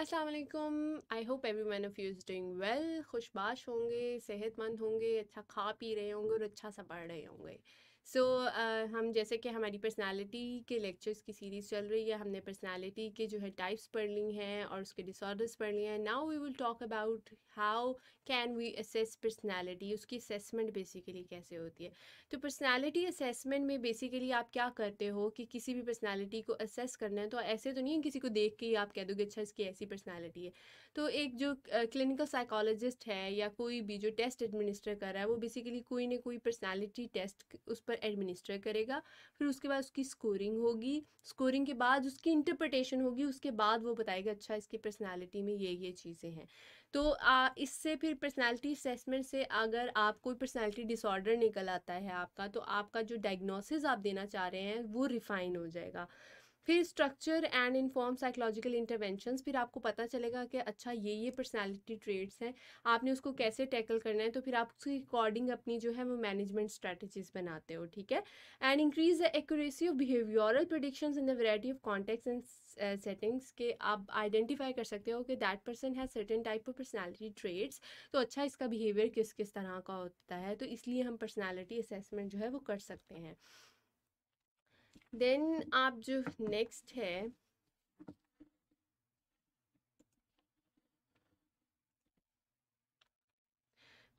असलकुम I hope every one of you is doing well खुशबाश होंगे सेहतमंद होंगे अच्छा खा पी रहे होंगे और अच्छा सा पढ़ रहे होंगे सो so, uh, हम जैसे कि हमारी पर्सनालिटी के लेक्चर्स की सीरीज़ चल रही है हमने पर्सनालिटी के जो है टाइप्स पढ़ ली हैं और उसके डिसऑर्डर्स पढ़ लिए हैं now we will talk about how can we assess personality उसकी असेसमेंट बेसिकली कैसे होती है तो पर्सनैलिटी असेसमेंट में बेसिकली आप क्या करते हो कि किसी भी पर्सनैलिटी को असेस करना है तो ऐसे तो नहीं है किसी को देख के ही आप कह दोगे अच्छा इसकी ऐसी पर्सनैलिटी है तो एक जो क्लिनिकल साइकोलॉजिस्ट है या कोई भी जो टेस्ट एडमिनिस्टर कर रहा है वो बेसिकली कोई ना कोई पर्सनैलिटी टेस्ट उस पर एडमिनिस्टर करेगा फिर उसके बाद उसकी स्कोरिंग होगी स्कोरिंग के बाद उसकी इंटरप्रटेशन होगी उसके बाद वो बताएगा अच्छा इसकी पर्सनैलिटी में ये ये चीज़ें हैं तो आ, इससे फिर पर्सनैलिटी असेसमेंट से अगर आप कोई पर्सनैलिटी डिसऑर्डर निकल आता है आपका तो आपका जो डायग्नोसिस आप देना चाह रहे हैं वो रिफाइन हो जाएगा फिर structure and inform psychological intervention फिर आपको पता चलेगा कि अच्छा ये ये पर्सनैलिटी ट्रेड्स हैं आपने उसको कैसे टैकल करना है तो फिर आप उसके अकॉर्डिंग अपनी जो है वो मैनेजमेंट स्ट्रैटेजीज बनाते हो ठीक है and increase the accuracy of behavioural prediction in the variety of context and settings के आप आइडेंटिफाई कर सकते हो कि that person has certain type of personality traits तो अच्छा इसका बिहेवियर किस किस तरह का होता है तो इसलिए हम पर्सनैलिटी असेसमेंट जो है वो कर सकते हैं देन आप जो नेक्स्ट है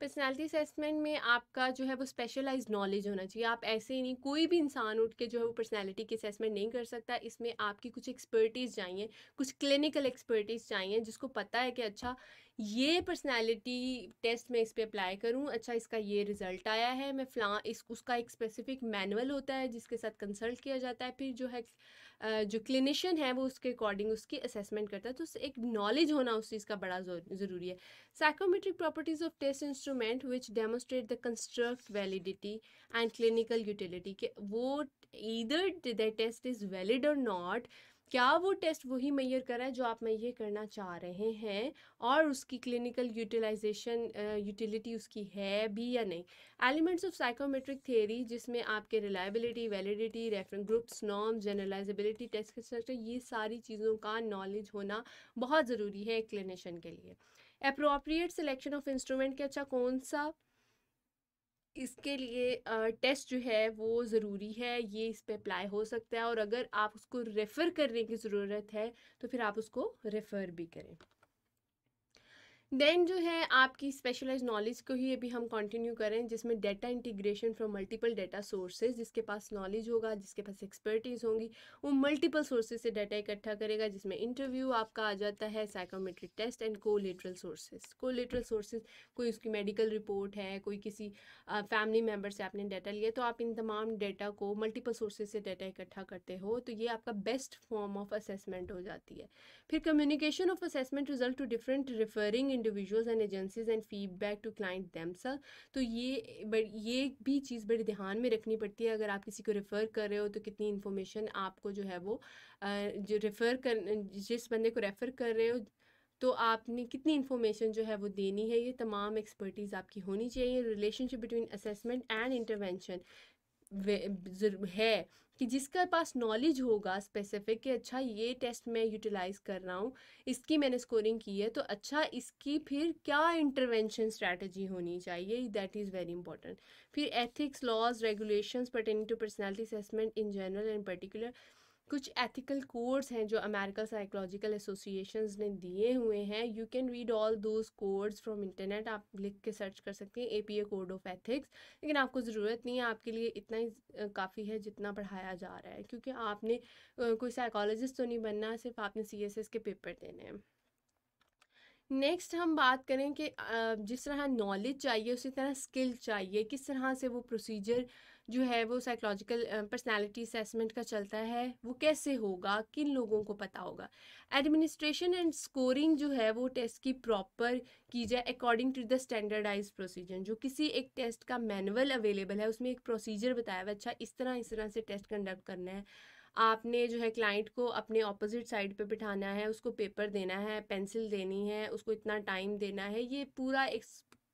पर्सनालिटी असेसमेंट में आपका जो है वो स्पेशलाइज नॉलेज होना चाहिए आप ऐसे ही नहीं कोई भी इंसान उठ के जो है वो पर्सनैलिटी की असेसमेंट नहीं कर सकता इसमें आपकी कुछ एक्सपर्टीज़ चाहिए कुछ क्लिनिकल एक्सपर्टीज़ चाहिए जिसको पता है कि अच्छा ये पर्सनैलिटी टेस्ट मैं इस पर अप्लाई करूँ अच्छा इसका ये रिज़ल्ट आया है मैं फ्ला इस उसका एक स्पेसिफिक मैनुअल होता है जिसके साथ कंसल्ट किया जाता है फिर जो है जो क्लिनिशियन है वो उसके अकॉर्डिंग उसकी असेसमेंट करता है तो एक नॉलेज होना उस चीज़ का बड़ा ज़रूरी है psychometric properties of test instrument which demonstrate the construct validity and clinical utility के वो either the test is valid और नॉट क्या वो टेस्ट वही मैयर कर रहा है जो आप मैयर करना चाह रहे हैं और उसकी क्लिनिकल यूटिलाइजेशन यूटिलिटी उसकी है भी या नहीं एलिमेंट्स ऑफ साइकोमेट्रिक थियरी जिसमें आपके reliability validity reference groups norm generalizability test structure ये सारी चीज़ों का नॉलेज होना बहुत ज़रूरी है क्लिनिशन के लिए अप्रोप्रिएट सिलेक्शन ऑफ इंस्ट्रूमेंट के अच्छा कौन सा इसके लिए टेस्ट जो है वो ज़रूरी है ये इस पर अप्लाई हो सकता है और अगर आप उसको रेफ़र करने की ज़रूरत है तो फिर आप उसको रेफ़र भी करें देन जो है आपकी स्पेशलाइज नॉलेज को ही अभी हम कंटिन्यू करें जिसमें data integration from multiple data sources जिसके पास नॉलेज होगा जिसके पास एक्सपर्टीज होंगी वो मल्टीपल सोर्सेज से डाटा इकट्ठा करेगा जिसमें इंटरव्यू आपका आ जाता है psychometric test and collateral sources collateral sources कोई उसकी मेडिकल रिपोर्ट है कोई किसी फैमिली मेम्बर से आपने डाटा लिया तो आप इन तमाम डेटा को मल्टीपल सोर्सेज से डाटा इकट्ठा करते हो तो ये आपका बेस्ट फॉर्म ऑफ असेसमेंट हो जाती है फिर communication of assessment result to different referring individuals and agencies and feedback to client दमसल तो ये बट ये भी चीज़ बड़े ध्यान में रखनी पड़ती है अगर आप किसी को रेफ़र कर रहे हो तो कितनी इन्फॉर्मेशन आपको जो है वो जो रेफ़र कर जिस बंदे को रेफ़र कर रहे हो तो आपने कितनी इन्फॉर्मेशन जो है वो देनी है ये तमाम एक्सपर्टीज़ आपकी होनी चाहिए relationship between assessment and intervention है कि जिसका पास नॉलेज होगा स्पेसिफिक कि अच्छा ये टेस्ट मैं यूटिलाइज कर रहा हूँ इसकी मैंने स्कोरिंग की है तो अच्छा इसकी फिर क्या इंटरवेंशन स्ट्रैटेजी होनी चाहिए दैट इज़ वेरी इंपॉर्टेंट फिर ethics laws regulations pertaining to personality assessment in general and particular कुछ एथिकल कोड्स हैं जो अमेरिका साइकोलॉजिकल एसोसिएशन ने दिए हुए हैं you can read all those codes from internet आप लिख के सर्च कर सकते हैं A P A code of ethics लेकिन आपको ज़रूरत नहीं है आपके लिए इतना ही काफ़ी है जितना पढ़ाया जा रहा है क्योंकि आपने कोई साइकोलॉजिस्ट तो नहीं बनना सिर्फ आपने सी एस एस के पेपर देने हैं नेक्स्ट हम बात करें कि जिस तरह नॉलेज चाहिए उसी तरह स्किल चाहिए किस तरह से वो प्रोसीजर जो है वो साइकोलॉजिकल पर्सनालिटी असेसमेंट का चलता है वो कैसे होगा किन लोगों को पता होगा एडमिनिस्ट्रेशन एंड स्कोरिंग जो है वो टेस्ट की प्रॉपर की जाए according to the standardize procedure जो किसी एक टेस्ट का मैनुअल अवेलेबल है उसमें एक प्रोसीजर बताया हुआ अच्छा इस तरह इस तरह से टेस्ट कंडक्ट करना है आपने जो है क्लाइंट को अपने ऑपोजिट साइड पे बिठाना है उसको पेपर देना है पेंसिल देनी है उसको इतना टाइम देना है ये पूरा एक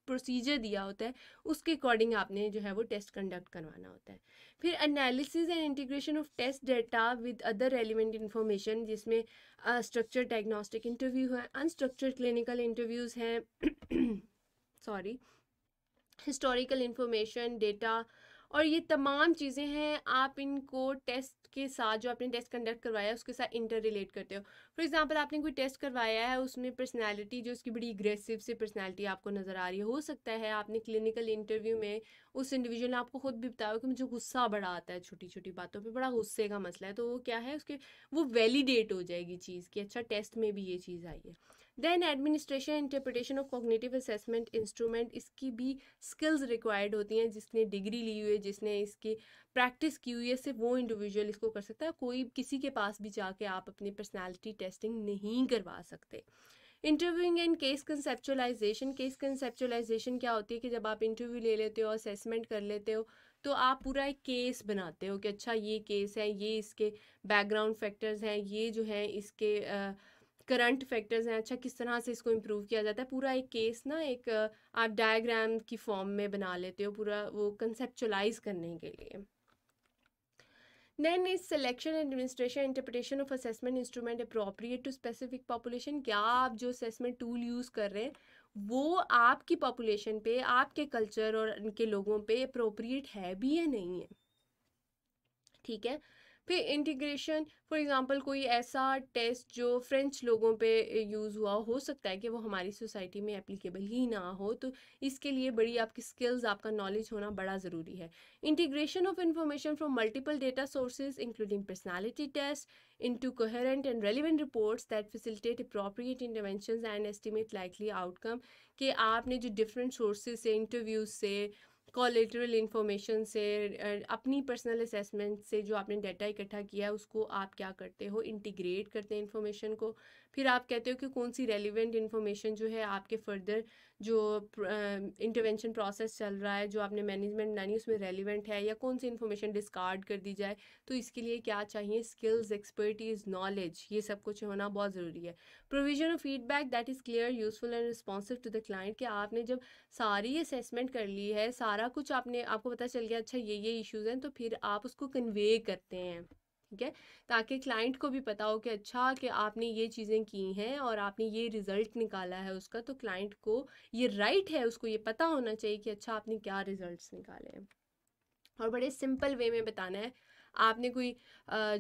प्रोसीजर दिया होता है उसके अकॉर्डिंग आपने जो है वो टेस्ट कंडक्ट करवाना होता है फिर analysis and integration of test data with other relevant information जिसमें स्ट्रक्चर डायग्नोस्टिक इंटरव्यू है अनस्ट्रक्चर क्लिनिकल इंटरव्यूज़ हैं सॉरी हिस्टोरिकल इंफॉर्मेशन डेटा और ये तमाम चीज़ें हैं आप इनको टेस्ट के साथ जो आपने टेस्ट कंडक्ट करवाया है उसके साथ इंटर रिलेट करते हो फॉर एग्जांपल आपने कोई टेस्ट करवाया है उसमें पर्सनालिटी जो उसकी बड़ी एग्रेसिव से पर्सनालिटी आपको नज़र आ रही है हो सकता है आपने क्लिनिकल इंटरव्यू में उस इंडिविजुअल ने आपको खुद भी बताया कि मुझे गुस्सा बड़ा आता है छोटी छोटी बातों पर बड़ा गुस्से का मसला है तो वो क्या है उसके वो वैलिडेट हो जाएगी चीज़ की अच्छा टेस्ट में भी ये चीज़ आई है then administration interpretation of cognitive assessment instrument इसकी भी स्किल्स रिक्वायर्ड होती हैं जिसने डिग्री ली हुई है जिसने इसकी प्रैक्टिस की हुई है सिर्फ वो इंडिविजुअल इसको कर सकता है कोई किसी के पास भी जाके आप अपनी पर्सनैलिटी टेस्टिंग नहीं करवा सकते interviewing and case conceptualization case conceptualization क्या होती है कि जब आप इंटरव्यू ले लेते हो असेसमेंट कर लेते हो तो आप पूरा एक केस बनाते हो कि अच्छा ये केस है ये इसके बैकग्राउंड फैक्टर्स हैं ये जो हैं इसके uh, करंट फैक्टर्स हैं अच्छा किस तरह से इसको इम्प्रूव किया जाता है पूरा एक केस ना एक आप डायग्राम की फॉर्म में बना लेते हो पूरा वो कंसेप्चुलाइज करने के लिए then is selection administration interpretation of assessment instrument appropriate to specific population क्या आप जो असेसमेंट टूल यूज़ कर रहे हैं वो आपकी पॉपुलेशन पे आपके कल्चर और उनके लोगों पे अप्रोप्रिएट है भी या नहीं है ठीक है फिर इंटीग्रेशन फॉर एग्जांपल कोई ऐसा टेस्ट जो फ्रेंच लोगों पे यूज़ हुआ हो सकता है कि वो हमारी सोसाइटी में एप्लीकेबल ही ना हो तो इसके लिए बड़ी आपकी स्किल्स आपका नॉलेज होना बड़ा ज़रूरी है integration of information from multiple data sources including personality test to coherent and relevant report that facilitate appropriate intervention and estimate likely outcome कि आपने जो डिफरेंट सोर्सेज से इंटरव्यूज से कॉलेटरल इन्फॉर्मेशन से अपनी पर्सनल असेसमेंट से जो आपने डाटा इकट्ठा किया है उसको आप क्या करते हो इंटीग्रेट करते हैं इन्फॉर्मेशन को फिर आप कहते हो कि कौन सी रेलिवेंट इन्फॉर्मेशन जो है आपके फर्दर जो इंटरवेंशन प्रोसेस चल रहा है जो आपने मैनेजमेंट बनानी उसमें रेलिवेंट है या कौन सी इन्फॉर्मेशन डिस्कार्ड कर दी जाए तो इसके लिए क्या चाहिए स्किल्स एक्सपर्टीज नॉलेज ये सब कुछ होना बहुत ज़रूरी है provision of feedback that is clear useful and responsive to the client कि आपने जब सारी असेसमेंट कर ली है सारा कुछ आपने आपको पता चल गया अच्छा ये ये इश्यूज़ हैं तो फिर आप उसको कन्वे करते हैं ठीक है ताकि क्लाइंट को भी पता हो कि अच्छा कि आपने ये चीज़ें की हैं और आपने ये रिज़ल्ट निकाला है उसका तो क्लाइंट को ये राइट right है उसको ये पता होना चाहिए कि अच्छा आपने क्या रिज़ल्ट निकाले हैं और बड़े सिंपल वे में बताना है आपने कोई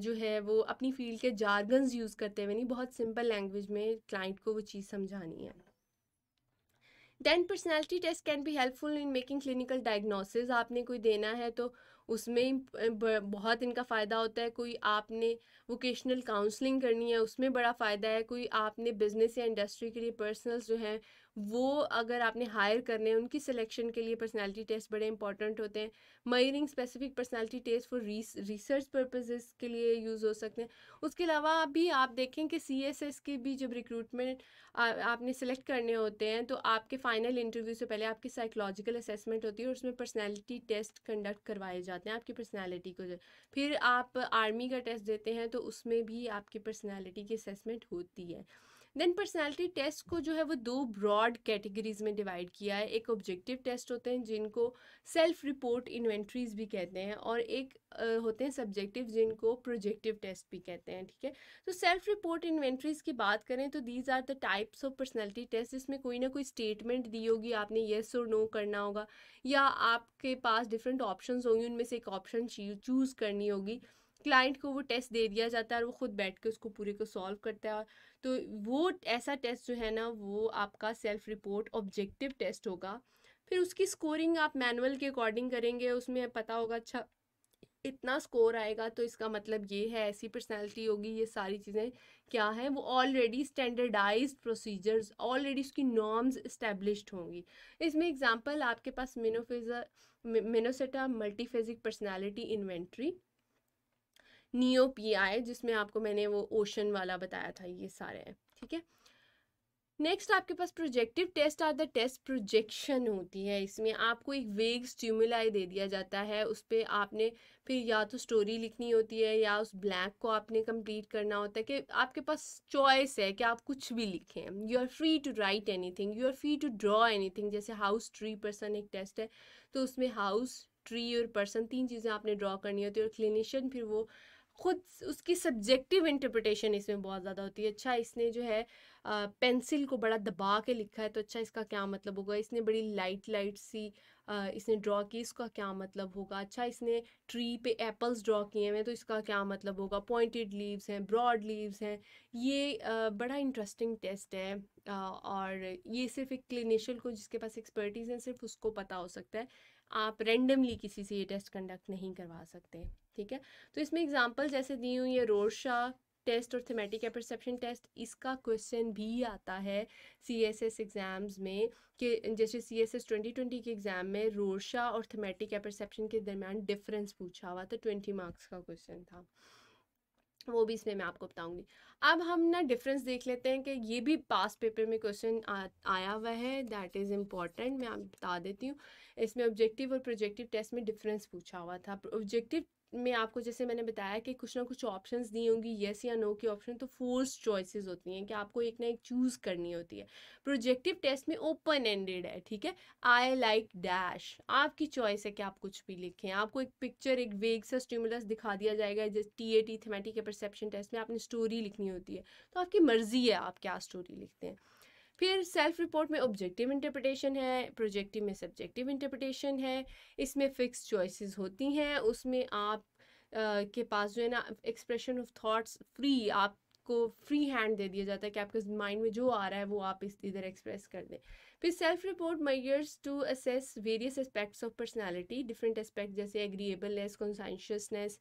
जो है वो अपनी फील्ड के जार्गन्स यूज़ करते हुए नहीं बहुत सिंपल लैंग्वेज में क्लाइंट को वो चीज़ समझानी है then personality test can be helpful in making clinical diagnosis आपने कोई देना है तो उसमें बहुत इनका फ़ायदा होता है कोई आपने वोकेशनल काउंसलिंग करनी है उसमें बड़ा फ़ायदा है कोई आपने बिज़नेस या इंडस्ट्री के लिए पर्सनल्स जो हैं वो अगर आपने हायर करने हैं उनकी सिलेक्शन के लिए पर्सनालिटी टेस्ट बड़े इंपॉर्टेंट होते हैं measuring specific personality test for research purposes के लिए यूज़ हो सकते हैं उसके अलावा भी आप देखें कि सी एस एस के भी जब रिक्रूटमेंट आपने सेलेक्ट करने होते हैं तो आपके फाइनल इंटरव्यू से पहले आपकी साइकोलॉजिकल असेसमेंट होती है और उसमें पर्सनैलिटी टेस्ट कंडक्ट करवाए जाते हैं आपकी पर्सनैलिटी को फिर आप आर्मी का टेस्ट देते हैं तो उसमें भी आपकी पर्सनैलिटी की असेसमेंट होती है देन पर्सनैलिटी टेस्ट को जो है वो दो ब्रॉड कैटेगरीज में डिवाइड किया है एक ऑब्जेक्टिव टेस्ट होते हैं जिनको सेल्फ रिपोर्ट इन्वेंट्रीज भी कहते हैं और एक uh, होते हैं सब्जेक्टिव जिनको प्रोजेक्टिव टेस्ट भी कहते हैं ठीक है तो सेल्फ रिपोर्ट इन्वेंट्रीज की बात करें तो these are the types of personality test जिसमें कोई ना कोई स्टेटमेंट दी होगी आपने येस और नो करना होगा या आपके पास डिफरेंट ऑप्शन होंगी उनमें से एक ऑप्शन चूज़ करनी होगी क्लाइंट को वो टेस्ट दे दिया जाता है और वो खुद बैठ के उसको पूरे को सॉल्व करता है और तो वो ऐसा टेस्ट जो है ना वो आपका सेल्फ रिपोर्ट ऑब्जेक्टिव टेस्ट होगा फिर उसकी स्कोरिंग आप मैनुअल के अकॉर्डिंग करेंगे उसमें पता होगा अच्छा इतना स्कोर आएगा तो इसका मतलब ये है ऐसी पर्सनैलिटी होगी ये सारी चीज़ें क्या हैं वो ऑलरेडी स्टैंडर्डाइज प्रोसीजर्स ऑलरेडी उसकी नॉर्म्स इस्टेब्लिश्ड होंगी इसमें एग्जांपल आपके पास मिनोफेजा Minnesota multiphasic personality inventory NEO P I जिसमें आपको मैंने वो ओशन वाला बताया था ये सारे हैं ठीक है नेक्स्ट आपके पास projective test are the test projection होती है इसमें आपको एक वेग स्ट्यूमुलाई दे दिया जाता है उस पर आपने फिर या तो स्टोरी लिखनी होती है या उस ब्लैंक को आपने कंप्लीट करना होता है कि आपके पास चॉइस है कि आप कुछ भी लिखें you are free to write anything you are free to draw anything जैसे हाउस ट्री पर्सन एक टेस्ट है तो उसमें हाउस ट्री और पर्सन तीन चीज़ें आपने ड्रॉ करनी होती है और क्लिनिशियन फिर वो खुद उसकी सब्जेक्टिव इंटरप्रिटेशन इसमें बहुत ज़्यादा होती है अच्छा इसने जो है पेंसिल को बड़ा दबा के लिखा है तो अच्छा इसका क्या मतलब होगा इसने बड़ी लाइट लाइट सी आ, इसने ड्रॉ की इसका क्या मतलब होगा अच्छा इसने ट्री पे एप्पल्स ड्रॉ किए हैं तो इसका क्या मतलब होगा पॉइंटेड लीव्स हैं ब्रॉड लीव्स हैं ये आ, बड़ा इंटरेस्टिंग टेस्ट है और ये सिर्फ एक क्लिनिशियल को जिसके पास एक्सपर्टीज़ हैं सिर्फ उसको पता हो सकता है आप रेंडमली किसी से ये टेस्ट कंडक्ट नहीं करवा सकते ठीक है तो इसमें एग्जाम्पल जैसे दी हुई है रोशा टेस्ट और थेमेटिक या परसेप्शन टेस्ट इसका क्वेश्चन भी आता है सी एस एस एग्ज़ाम्स में कि जैसे C S S twenty twenty के एग्ज़ाम में रोशा और थेमेटिक या परसेप्शन के दरमियान डिफरेंस पूछा हुआ था ट्वेंटी मार्क्स का क्वेश्चन था वो भी इसमें मैं आपको बताऊंगी अब हम ना डिफरेंस देख लेते हैं कि ये भी पास पेपर में क्वेश्चन आया हुआ है दैट इज़ इम्पॉर्टेंट मैं आप बता देती हूँ इसमें ऑब्जेक्टिव और प्रोजेक्टिव टेस्ट में डिफरेंस पूछा हुआ था ऑब्जेक्टिव में आपको जैसे मैंने बताया कि कुछ ना कुछ ऑप्शन दी होंगी येस या नो की ऑप्शन तो फोर्स चॉइसेस होती हैं कि आपको एक ना एक चूज़ करनी होती है प्रोजेक्टिव टेस्ट में ओपन एंडेड है ठीक है आई लाइक डैश आपकी चॉइस है कि आप कुछ भी लिखें आपको एक पिक्चर एक वेग सा स्टिमुलस दिखा दिया जाएगा जैसे T A T thematic perception test में आपने स्टोरी लिखनी होती है तो आपकी मर्ज़ी है आप क्या स्टोरी लिखते हैं फिर सेल्फ रिपोर्ट में ऑब्जेक्टिव इंटरप्रटेशन है प्रोजेक्टिव में सब्जेक्टिव इंटरप्रटेशन है इसमें फिक्स चॉइसेस होती हैं उसमें आप आ, के पास जो है ना एक्सप्रेशन ऑफ थॉट्स फ्री आपको फ्री हैंड दे दिया जाता है कि आपके माइंड में जो आ रहा है वो आप इस इधर एक्सप्रेस कर दें फिर self report measures to assess various aspects of personality different aspect जैसे एग्रीएबलनेस कॉन्साइंशियसनेस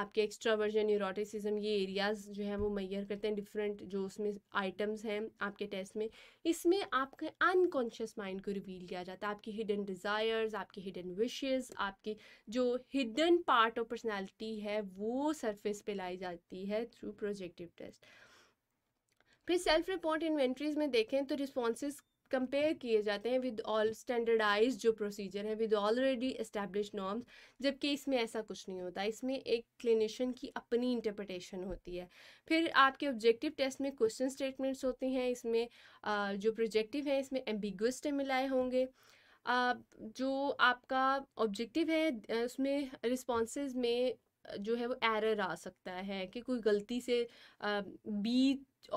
आपके एक्स्ट्रा वर्जन ये एरियाज़ जो है वो मैयर करते हैं डिफरेंट जो उसमें आइटम्स हैं आपके टेस्ट में इसमें आपके अनकॉन्शियस माइंड को रिवील किया जाता है आपकी हिडन डिज़ायर्स आपकी हिडन विशेज़ आपकी जो हिडन पार्ट ऑफ पर्सनैलिटी है वो सरफेस पे लाई जाती है थ्रू प्रोजेक्टिव टेस्ट फिर सेल्फ रिपोर्ट इन्वेंट्रीज में देखें तो रिस्पॉन्स कंपेयर किए जाते हैं विद ऑल स्टैंडर्डाइज जो प्रोसीजर है विद ऑलरेडी इस्टेब्लिश नॉर्म्स जबकि इसमें ऐसा कुछ नहीं होता इसमें एक क्लिनिशियन की अपनी इंटरप्रटेशन होती है फिर आपके ऑब्जेक्टिव टेस्ट में क्वेश्चन स्टेटमेंट्स होते हैं इसमें जो प्रोजेक्टिव है इसमें एम्बिगस मिलाए होंगे जो आपका ऑब्जेक्टिव है उसमें रिस्पॉन्स में जो है वो एरर आ सकता है कि कोई गलती से बी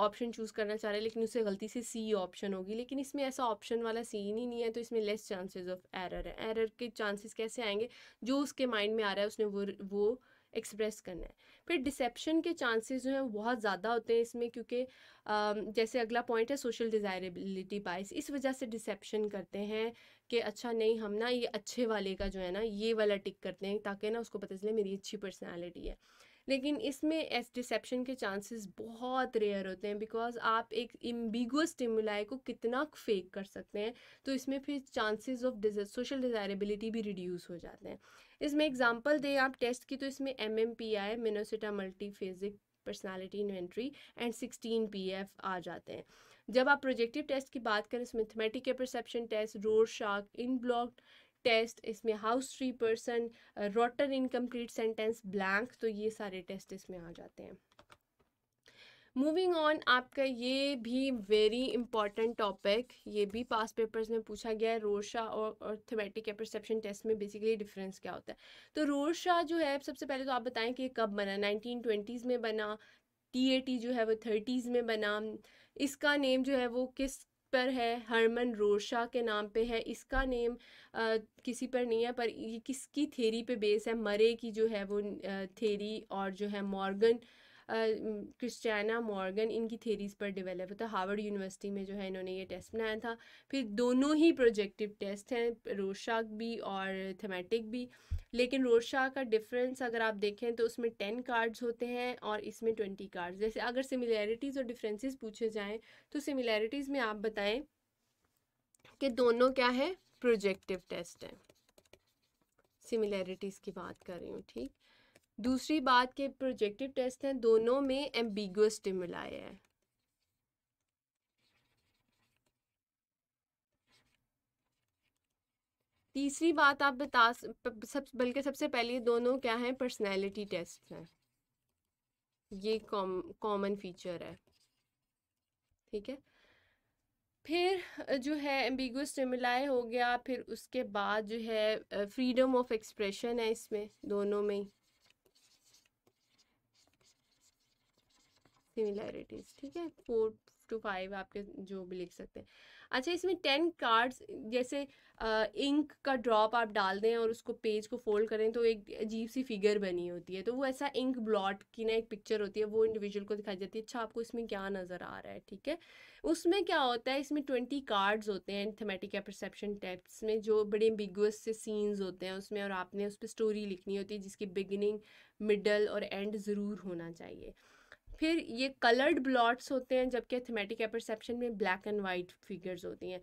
ऑप्शन चूज़ करना चाह रहे है लेकिन उससे गलती से सी ऑप्शन होगी लेकिन इसमें ऐसा ऑप्शन वाला सीन ही नहीं है तो इसमें लेस चांसेस ऑफ एरर है एरर के चांसेस कैसे आएंगे जो उसके माइंड में आ रहा है उसने वो वो एक्सप्रेस करना है फिर डिसेप्शन के चांसेस जो हैं बहुत ज़्यादा होते हैं इसमें क्योंकि जैसे अगला पॉइंट है सोशल डिज़ायरेबिलिटी बाइस इस वजह से डिसेप्शन करते हैं कि अच्छा नहीं हम ना ये अच्छे वाले का जो है ना ये वाला टिक करते हैं ताकि ना उसको पता चले मेरी अच्छी पर्सनैलिटी है लेकिन इसमें एस डिसेप्शन के चांसेस बहुत रेयर होते हैं बिकॉज आप एक इम्बिगो स्टिमुलाई को कितना फेक कर सकते हैं तो इसमें फिर चांसेस ऑफ सोशल डिज़ायरेबिलिटी भी रिड्यूस हो जाते हैं इसमें एग्जांपल दें आप टेस्ट की तो इसमें M M P I Minnesota multiphasic personality inventory and sixteen P F आ जाते हैं जब आप प्रोजेक्टिव टेस्ट की बात करें इसमें थमेटिक के परसेप्शन टेस्ट रोड शार्क इन ब्लॉक टेस्ट इसमें house tree person Rotter incomplete sentence blank तो ये सारे टेस्ट इसमें आ जाते हैं मूविंग ऑन आपका ये भी वेरी इंपॉर्टेंट टॉपिक ये भी पास पेपर्स में पूछा गया है रोड और और थमेटिक या परसेप्शन टेस्ट में बेसिकली डिफरेंस क्या होता है तो शाह जो है सबसे पहले तो आप बताएं कि ये कब बना नाइनटीन ट्वेंटीज़ में बना टी जो है वो थर्टीज़ में बना इसका नेम जो है वो किस पर है हरमन रोशा के नाम पे है इसका नेम आ, किसी पर नहीं है पर ये किसकी थेरी पे बेस है मरे की जो है वो थेरी और जो है मॉर्गन क्रिस्टियाना मॉर्गन इनकी थेरीज पर डेवलप होता है हार्वर्ड यूनिवर्सिटी में जो है इन्होंने ये टेस्ट बनाया था फिर दोनों ही प्रोजेक्टिव टेस्ट हैं रोशाक भी और थमेटिक भी लेकिन रोशा का डिफरेंस अगर आप देखें तो उसमें टेन कार्ड्स होते हैं और इसमें ट्वेंटी कार्ड्स जैसे अगर सिमिलैरिटीज़ और डिफरेंसेस पूछे जाएँ तो सिमिलैरिटीज़ में आप बताएं कि दोनों क्या है प्रोजेक्टिव टेस्ट है सिमिलैरिटीज़ की बात कर रही हूँ ठीक दूसरी बात के प्रोजेक्टिव टेस्ट हैं दोनों में एम्बिगुअस स्टिमुलाई है तीसरी बात आप बता सब बल्कि सबसे पहले दोनों क्या हैं पर्सनैलिटी टेस्ट हैं ये कॉमन फीचर है ठीक है फिर जो है एम्बिगो स्टिमुलाई हो गया फिर उसके बाद जो है फ्रीडम ऑफ एक्सप्रेशन है इसमें दोनों में सिमिलैरिटीज़ ठीक है फोर टू फाइव आपके जो भी लिख सकते हैं अच्छा इसमें टेन कार्ड्स जैसे इंक का ड्रॉप आप डाल दें और उसको पेज को फोल्ड करें तो एक अजीब सी फिगर बनी होती है तो वो ऐसा इंक ब्लॉट की ना एक पिक्चर होती है वो इंडिविजुअल को दिखाई जाती है अच्छा आपको इसमें क्या नज़र आ रहा है ठीक है उसमें क्या होता है इसमें ट्वेंटी कार्ड्स होते हैं थेमेटिक या परसेप्शन टेप्स में जो बड़े बिगवस से सीन्स होते हैं उसमें और आपने उस पर स्टोरी लिखनी होती है जिसकी बिगिनिंग मिडल और एंड ज़रूर होना चाहिए फिर ये कलर्ड ब्लॉट्स होते हैं जबकि थीमेटिक एपरसेप्शन में ब्लैक एंड वाइट फिगर्स होती हैं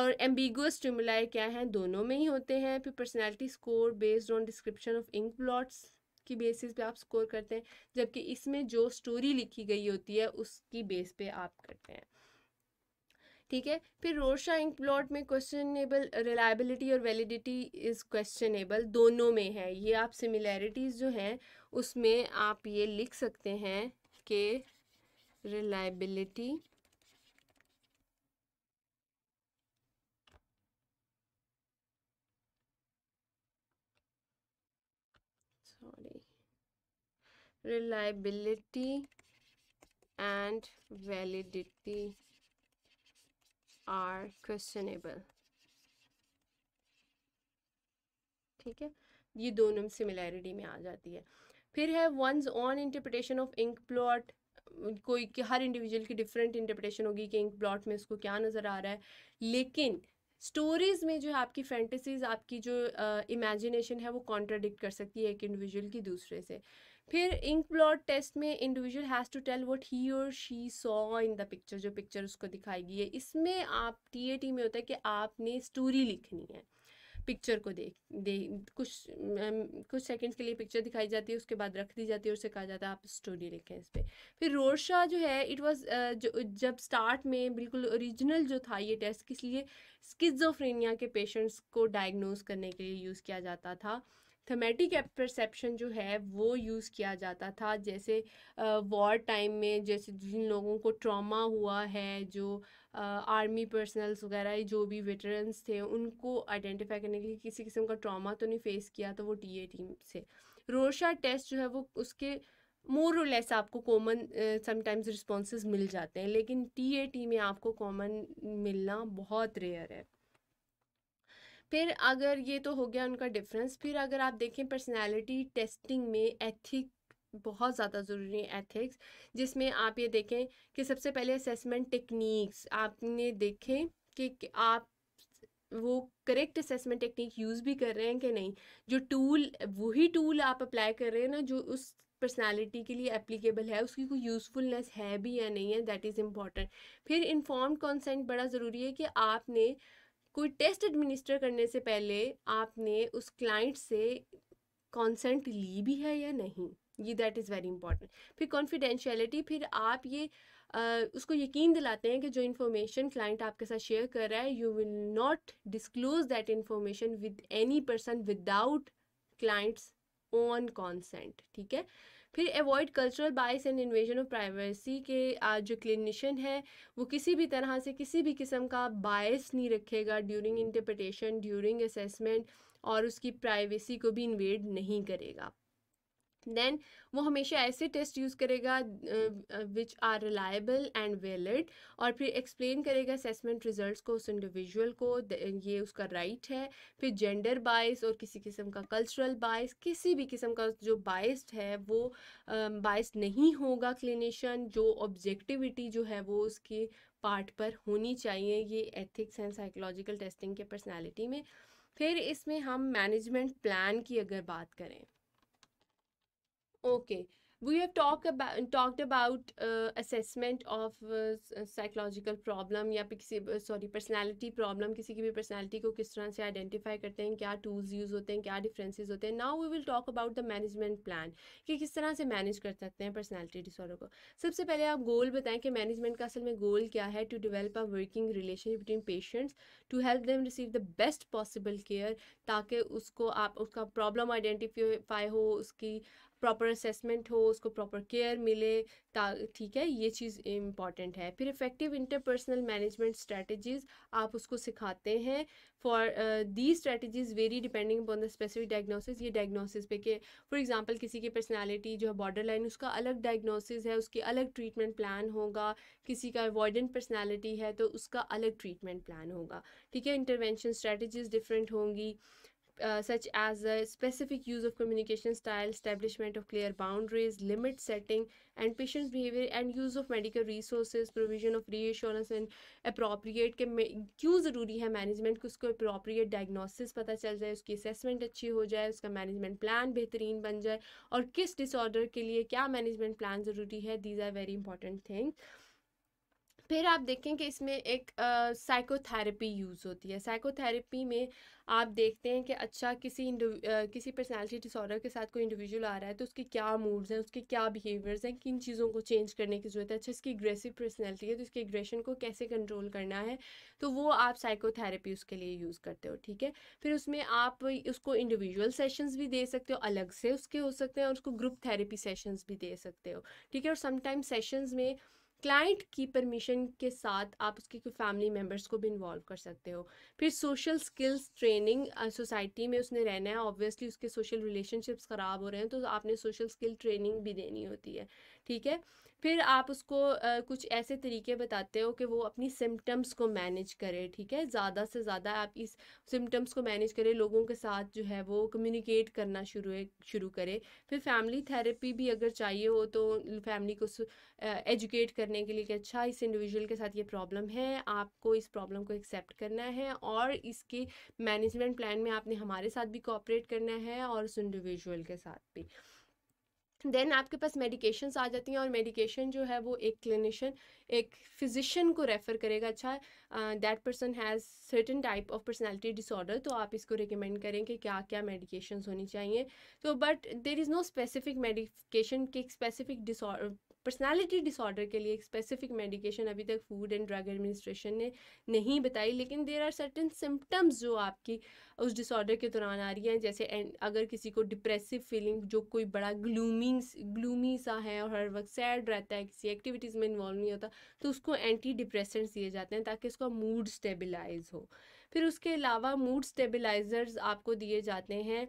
और एम्बिगुअस स्टिमुलाई क्या हैं दोनों में ही होते हैं फिर personality score based on description of ink blots की बेसिस पे आप स्कोर करते हैं जबकि इसमें जो स्टोरी लिखी गई होती है उसकी बेस पे आप करते हैं ठीक है फिर रोशा इंक प्लॉट में क्वेश्चनेबल रिलायबिलिटी और वैलिडिटी इज़ क्वेश्चनेबल दोनों में है ये आप सिमिलैरिटीज़ जो हैं उसमें आप ये लिख सकते हैं के reliability sorry reliability and validity are questionable ठीक है ये दोनों सिमिलैरिटी में आ जाती है फिर है once on interpretation of ink blot कोई कि हर इंडिविजुअल की डिफरेंट इंटरप्रिटेशन होगी कि इंक प्लॉट में उसको क्या नज़र आ रहा है लेकिन स्टोरीज़ में जो है आपकी फैंटेसीज आपकी जो इमेजिनेशन uh, है वो कॉन्ट्राडिक्ट कर सकती है एक इंडिविजुअल की दूसरे से फिर इंक प्लॉट टेस्ट में individual has to tell what he और she saw in the picture जो पिक्चर उसको दिखाई गई है इसमें आप टी में होता है कि आपने स्टोरी लिखनी है पिक्चर को देख दे कुछ कुछ सेकंड्स के लिए पिक्चर दिखाई जाती है उसके बाद रख दी जाती है उससे कहा जाता है आप स्टोरी लिखें इस पर फिर रोरशा जो है इट वाज जो जब स्टार्ट में बिल्कुल ओरिजिनल जो था ये टेस्ट इसलिए स्किजोफ्रेनिया के पेशेंट्स को डायग्नोज करने के लिए यूज़ किया जाता था थमेटिक परसेप्शन जो है वो यूज़ किया जाता था जैसे वॉर टाइम में जैसे जिन लोगों को ट्रॉमा हुआ है जो आर्मी पर्सनल्स वगैरह जो भी वेटरन्स थे उनको आइडेंटिफाई करने के लिए किसी किस्म का ट्रामा तो नहीं फेस किया तो वो टी टीम से रोशा टेस्ट जो है वो उसके मोर और लेस आपको कॉमन समटाइम्स रिस्पॉन्स मिल जाते हैं लेकिन टी ए टी में आपको कॉमन मिलना बहुत रेयर है फिर अगर ये तो हो गया उनका डिफरेंस फिर अगर आप देखें पर्सनालिटी टेस्टिंग में एथिक बहुत ज़्यादा ज़रूरी है एथिक्स जिसमें आप ये देखें कि सबसे पहले असेसमेंट टेक्निक्स आपने देखें कि आप वो करेक्ट असेसमेंट टेक्निक यूज़ भी कर रहे हैं कि नहीं जो टूल वही टूल आप अप्लाई कर रहे हैं ना जो उस पर्सनालिटी के लिए एप्लीकेबल है उसकी कोई यूज़फुलनेस है भी या नहीं है दैट इज़ इम्पॉर्टेंट फिर इन्फॉर्म कॉन्सेंट बड़ा ज़रूरी है कि आपने कोई टेस्ट एडमिनिस्टर करने से पहले आपने उस क्लाइंट से कॉन्सेंट ली भी है या नहीं ये दैट इज़ वेरी इंपॉर्टेंट फिर कॉन्फिडेंशियलिटी फिर आप ये आ, उसको यकीन दिलाते हैं कि जो इन्फॉर्मेशन क्लाइंट आपके साथ शेयर कर रहा है you will not disclose that information with any person without client's own consent ठीक है फिर avoid cultural bias and invasion of privacy के आज जो क्लिनिशन है वो किसी भी तरह से किसी भी किस्म का बायस नहीं रखेगा ड्यूरिंग इंटरप्रटेशन ड्यूरिंग असेसमेंट और उसकी प्राइवेसी को भी इन्वेड नहीं करेगा देन वो हमेशा ऐसे टेस्ट यूज़ करेगा which are reliable and valid और फिर एक्सप्लेन करेगा असेसमेंट रिजल्ट्स को उस इंडिविजुअल को ये उसका राइट right है फिर जेंडर बाइस और किसी किस्म का कल्चरल बाइस किसी भी किस्म का जो बाइस्ड है वो बाइस नहीं होगा क्लिनिशन जो ऑब्जेक्टिविटी जो है वो उसके पार्ट पर होनी चाहिए ये एथिक्स एंड साइकोलॉजिकल टेस्टिंग के पर्सनैलिटी में फिर इसमें हम मैनेजमेंट प्लान की अगर बात करें okay we have talked about talked about uh, assessment psychological problem uh, uh, या किसी सॉरी पर्सनैलिटी प्रॉब्लम किसी की भी पर्सनैलिटी को किस तरह से आइडेंटिफाई करते हैं क्या टूल्स यूज़ होते हैं क्या डिफरेंसेस होते हैं now we will talk about the management plan कि किस तरह से मैनेज कर सकते हैं पर्सनैलिटी डिसऑर्डर को सबसे पहले आप गोल बताएं कि मैनेजमेंट का असल में गोल क्या है to develop a working relation between patients to help them receive the best possible care ताकि उसको आप उसका प्रॉब्लम आइडेंटिफाई हो उसकी प्रॉपर असेसमेंट हो उसको प्रॉपर केयर मिले ठीक है ये चीज़ इम्पॉर्टेंट है फिर इफेक्टिव इंटरपर्सनल मैनेजमेंट स्ट्रैटेजीज आप उसको सिखाते हैं for the strategies vary depending upon the specific diagnosis ये डायग्नोसिस पे के फॉर एग्जांपल किसी की पर्सनालिटी जो है बॉर्डर लाइन उसका अलग डायग्नोसिस है उसकी अलग ट्रीटमेंट प्लान होगा किसी का अवॉइडेंट पर्सनैलिटी है तो उसका अलग ट्रीटमेंट प्लान होगा ठीक है इंटरवेंशन स्ट्रैटेजीज डिफरेंट होंगी uh, such as the specific use of communication style, establishment of clear boundaries, limit setting, and patient behavior, and use of medical resources, provision of reassurance and appropriate के क्यों ज़रूरी है management को उसको appropriate diagnosis पता चल जाए उसकी असेसमेंट अच्छी हो जाए उसका मैनेजमेंट प्लान बेहतरीन बन जाए और किस डिसऑर्डर के लिए क्या मैनेजमेंट प्लान ज़रूरी है these are very important things फिर आप देखें कि इसमें एक साइकोथेरेपी यूज़ होती है साइकोथेरेपी में आप देखते हैं कि अच्छा किसी किसी पर्सनालिटी डिसऑर्डर के साथ कोई इंडिविजुअल आ रहा है तो उसके क्या मूड्स हैं उसके क्या बिहेवियर्स हैं किन चीज़ों को चेंज करने की ज़रूरत है अच्छा इसकी एग्रेसिव पर्सनैलिटी है तो इसके एग्रेशन को कैसे कंट्रोल करना है तो वो आप साइकोथेरेपी उसके लिए यूज़ करते हो ठीक है फिर उसमें आप उसको इंडिविजुअल सेशंस भी दे सकते हो अलग से उसके हो सकते हैं और उसको ग्रुप थेरेपी सेशंस भी दे सकते हो ठीक है और समटाइम सेशंस में क्लाइंट की परमिशन के साथ आप उसके कोई फैमिली मेम्बर्स को भी इन्वॉल्व कर सकते हो फिर सोशल स्किल्स ट्रेनिंग सोसाइटी में उसने रहना है ऑब्वियसली उसके सोशल रिलेशनशिप्स ख़राब हो रहे हैं तो आपने सोशल स्किल ट्रेनिंग भी देनी होती है ठीक है फिर आप उसको आ, कुछ ऐसे तरीके बताते हो कि वो अपनी सिम्टम्स को मैनेज करे ठीक है ज़्यादा से ज़्यादा आप इस सिम्टम्स को मैनेज करें लोगों के साथ जो है वो कम्युनिकेट करना शुरू शुरू करें फिर फैमिली थेरेपी भी अगर चाहिए हो तो फैमिली को एजुकेट करने के लिए कि अच्छा इस इंडिविजुअल के साथ ये प्रॉब्लम है आपको इस प्रॉब्लम को एक्सेप्ट करना है और इसके मैनेजमेंट प्लान में आपने हमारे साथ भी कोऑपरेट करना है और उस इंडिविजुअल के साथ भी देन आपके पास मेडिकेशन आ जाती हैं और मेडिकेशन जो है वो एक क्लिनिशन एक फिजिशियन को रेफ़र करेगा अच्छा that person has certain type of personality disorder तो आप इसको रिकमेंड करें कि क्या क्या मेडिकेशन होनी चाहिए तो but there is no specific medication के एक स्पेसिफिक डिसऑर्डर पर्सनालिटी डिसऑर्डर के लिए एक स्पेसिफिक मेडिकेशन अभी तक फूड एंड ड्रग एडमिनिस्ट्रेशन ने नहीं बताई लेकिन देर आर सर्टन सिम्टम्स जो आपकी उस डिसऑर्डर के दौरान आ रही हैं जैसे अगर किसी को डिप्रेसिव फीलिंग जो कोई बड़ा ग्लूमिंग ग्लूमी सा है और हर वक्त सैड रहता है किसी एक्टिविटीज़ में इन्वॉल्व नहीं होता तो उसको एंटी डिप्रेसेंट्स दिए जाते हैं ताकि उसका मूड स्टेबलाइज हो फिर उसके अलावा मूड स्टेबलाइज़र्स आपको दिए जाते हैं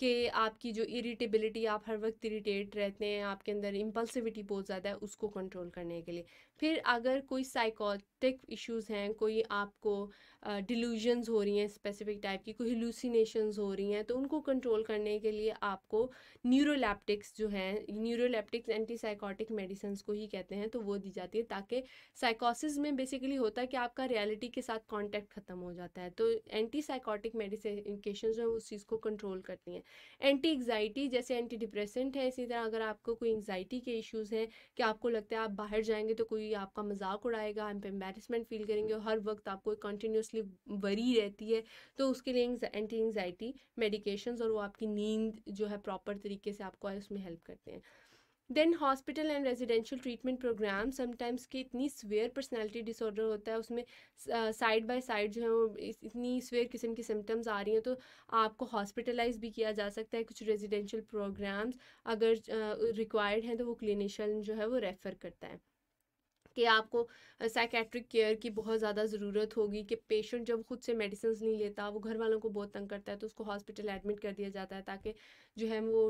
कि आपकी जो इरिटेबिलिटी आप हर वक्त इरिटेट रहते हैं आपके अंदर इम्पल्सिविटी बहुत ज़्यादा है उसको कंट्रोल करने के लिए फिर अगर कोई साइकोटिक इश्यूज़ हैं कोई आपको uh, हो रही हैं स्पेसिफिक टाइप की कोई हिलूसिनेशंस हो रही हैं तो उनको कंट्रोल करने के लिए आपको न्यूरोलैप्टिक्स जो हैं न्यूरोलैप्टिक्स एंटी साइकोटिक मेडिसन्स को ही कहते हैं तो वो दी जाती है ताकि साइकोसिस में बेसिकली होता है कि आपका रियलिटी के साथ कॉन्टैक्ट ख़त्म हो जाता है तो एंटी साइकोटिक मेडिकेशन जो है उस चीज़ को कंट्रोल करती हैं एंटी एग्जाइटी जैसे एंटी डिप्रेसेंट है इसी तरह अगर आपको कोई एंगजाइटी के इशूज़ हैं कि आपको लगता है आप बाहर जाएंगे तो कोई कोई आपका मजाक उड़ाएगा हम पे एम्बेरसमेंट फील करेंगे और हर वक्त आपको कंटिन्यूसली वरी रहती है तो उसके लिए एंटी एंगजाइटी मेडिकेशंस और वो आपकी नींद जो है प्रॉपर तरीके से आपको उसमें हेल्प करते हैं then hospital and residential treatment program sometimes की इतनी स्वेयर पर्सनैलिटी डिसऑर्डर होता है उसमें साइड बाई साइड जो है वो इतनी स्वेयर किस्म की सिम्टम्स आ रही हैं तो आपको हॉस्पिटलाइज भी किया जा सकता है कुछ रेजिडेंशियल प्रोग्राम्स अगर रिक्वायर्ड हैं तो वो क्लिनिशन जो है वो रेफ़र करता है कि आपको साइकेट्रिक केयर की बहुत ज़्यादा ज़रूरत होगी कि पेशेंट जब खुद से मेडिसिन नहीं लेता वो घर वालों को बहुत तंग करता है तो उसको हॉस्पिटल एडमिट कर दिया जाता है ताकि जो है वो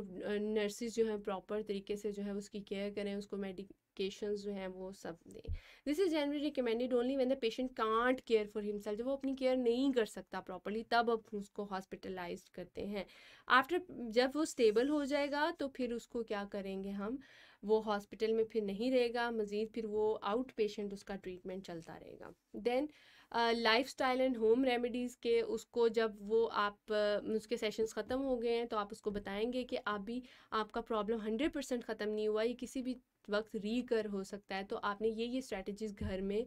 नर्सिस जो है प्रॉपर तरीके से जो है उसकी केयर करें उसको मेडिकेशन जो हैं वो सब दें this is generally recommended only when the patient can't care for himself जब वो अपनी केयर नहीं कर सकता प्रॉपरली तब अब उसको हॉस्पिटलाइज करते हैं आफ्टर जब वो स्टेबल हो जाएगा तो फिर उसको क्या करेंगे हम वो हॉस्पिटल में फिर नहीं रहेगा मज़ीद फिर वो आउट पेशेंट उसका ट्रीटमेंट चलता रहेगा then lifestyle and home remedies के उसको जब वो आप uh, उसके सेशंस ख़त्म हो गए हैं तो आप उसको बताएंगे कि अभी आपका प्रॉब्लम हंड्रेड परसेंट ख़त्म नहीं हुआ ये किसी भी वक्त रीकर हो सकता है तो आपने ये ये स्ट्रेटजीज़ घर में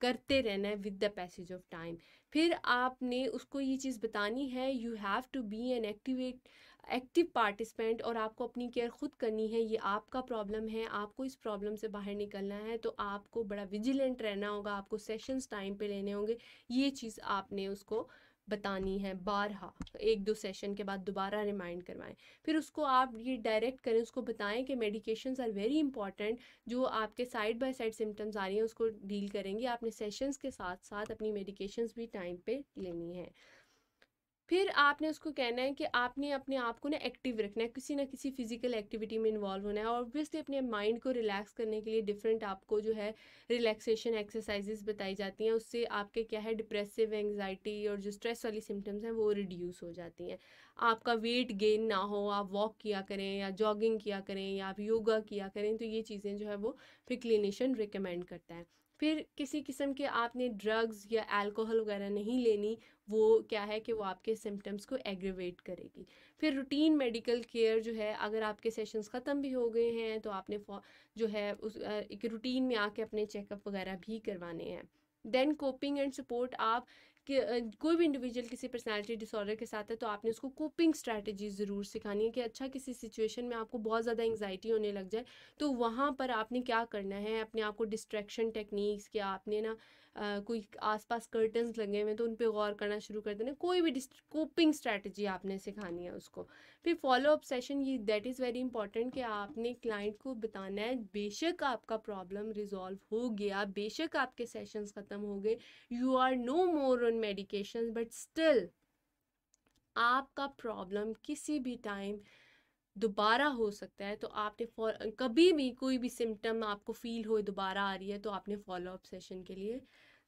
करते रहना है with the passage of time फिर आपने उसको ये चीज़ बतानी है you have to be an activate active participant और आपको अपनी केयर खुद करनी है ये आपका प्रॉब्लम है आपको इस प्रॉब्लम से बाहर निकलना है तो आपको बड़ा विजिलेंट रहना होगा आपको सेशंस टाइम पे लेने होंगे ये चीज़ आपने उसको बतानी है बारहा एक दो सेशन के बाद दोबारा रिमाइंड करवाएं फिर उसको आप ये डायरेक्ट करें उसको बताएं कि मेडिकेशंस आर वेरी इंपॉर्टेंट जो आपके साइड बाय साइड सिम्टम्स आ रही हैं उसको डील करेंगे आपने सेशंस के साथ साथ अपनी मेडिकेशंस भी टाइम पे लेनी है फिर आपने उसको कहना है कि आपने अपने आप को ना एक्टिव रखना है किसी ना किसी फिजिकल एक्टिविटी में इन्वॉल्व होना है और ऑब्वियसली अपने माइंड को रिलैक्स करने के लिए डिफरेंट आपको जो है रिलैक्सेशन एक्सरसाइजेस बताई जाती हैं उससे आपके क्या है डिप्रेसिव एंगजाइटी और जो स्ट्रेस वाली सिम्टम्स हैं वो रिड्यूस हो जाती हैं आपका वेट गेन ना हो आप वॉक किया करें या जॉगिंग किया करें या आप योगा किया करें तो ये चीज़ें जो है वो फिर क्लिनिशन रिकमेंड करता है फिर किसी किस्म के आपने ड्रग्स या अल्कोहल वगैरह नहीं लेनी वो क्या है कि वो आपके सिम्टम्स को एग्रीवेट करेगी फिर रूटीन मेडिकल केयर जो है अगर आपके सेशंस ख़त्म भी हो गए हैं तो आपने जो है उस एक रूटीन में आके अपने चेकअप वगैरह भी करवाने हैं देन कोपिंग एंड सपोर्ट आप कि कोई भी इंडिविजुअल किसी पर्सनैलिटी डिसऑर्डर के साथ है तो आपने उसको कोपिंग स्ट्रैटेजी ज़रूर सिखानी है कि अच्छा किसी सिचुएशन में आपको बहुत ज़्यादा एंगजाइटी होने लग जाए तो वहाँ पर आपने क्या करना है अपने आप को डिस्ट्रैक्शन टेक्निक्स के आपने ना कोई आसपास कर्टन्स लगे हुए तो उन पर गौर करना शुरू कर देना कोई भी कोपिंग स्ट्रैटेजी आपने सिखानी है उसको फिर फॉलो अप सेशन ये दैट इज़ वेरी इंपॉर्टेंट कि आपने क्लाइंट को बताना है बेशक आपका प्रॉब्लम रिजॉल्व हो गया बेशक आपके सेशंस ख़त्म हो गए you are no more on medication but still आपका प्रॉब्लम किसी भी टाइम दोबारा हो सकता है तो आपने कभी भी कोई भी सिम्टम आपको फील हो दोबारा आ रही है तो आपने फॉलो अप सेशन के लिए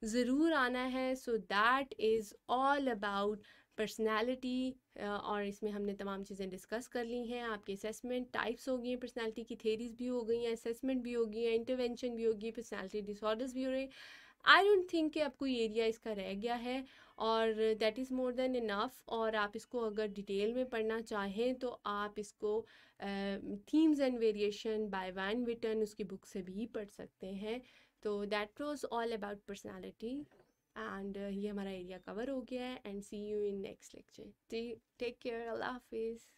ज़रूर आना है so that is all about personality और इसमें हमने तमाम चीज़ें डिस्कस कर ली हैं आपके असेसमेंट टाइप्स हो गई हैं पर्सनैलिटी की थेरीज भी हो गई हैं असेसमेंट भी हो गई हैं इंटरवेंशन भी होगी पर्सनैलिटी डिसऑर्डर्स भी हो रहे हैं आई डोंट थिंक कि अब कोई एरिया इसका रह गया है और that is more than enough और आप इसको अगर डिटेल में पढ़ना चाहें तो आप इसको themes and variation by Wayne Weiten उसकी बुक से भी पढ़ सकते हैं तो that was all about personality and ये हमारा एरिया कवर हो गया है and see you in next lecture take care अल्लाह हाफिज़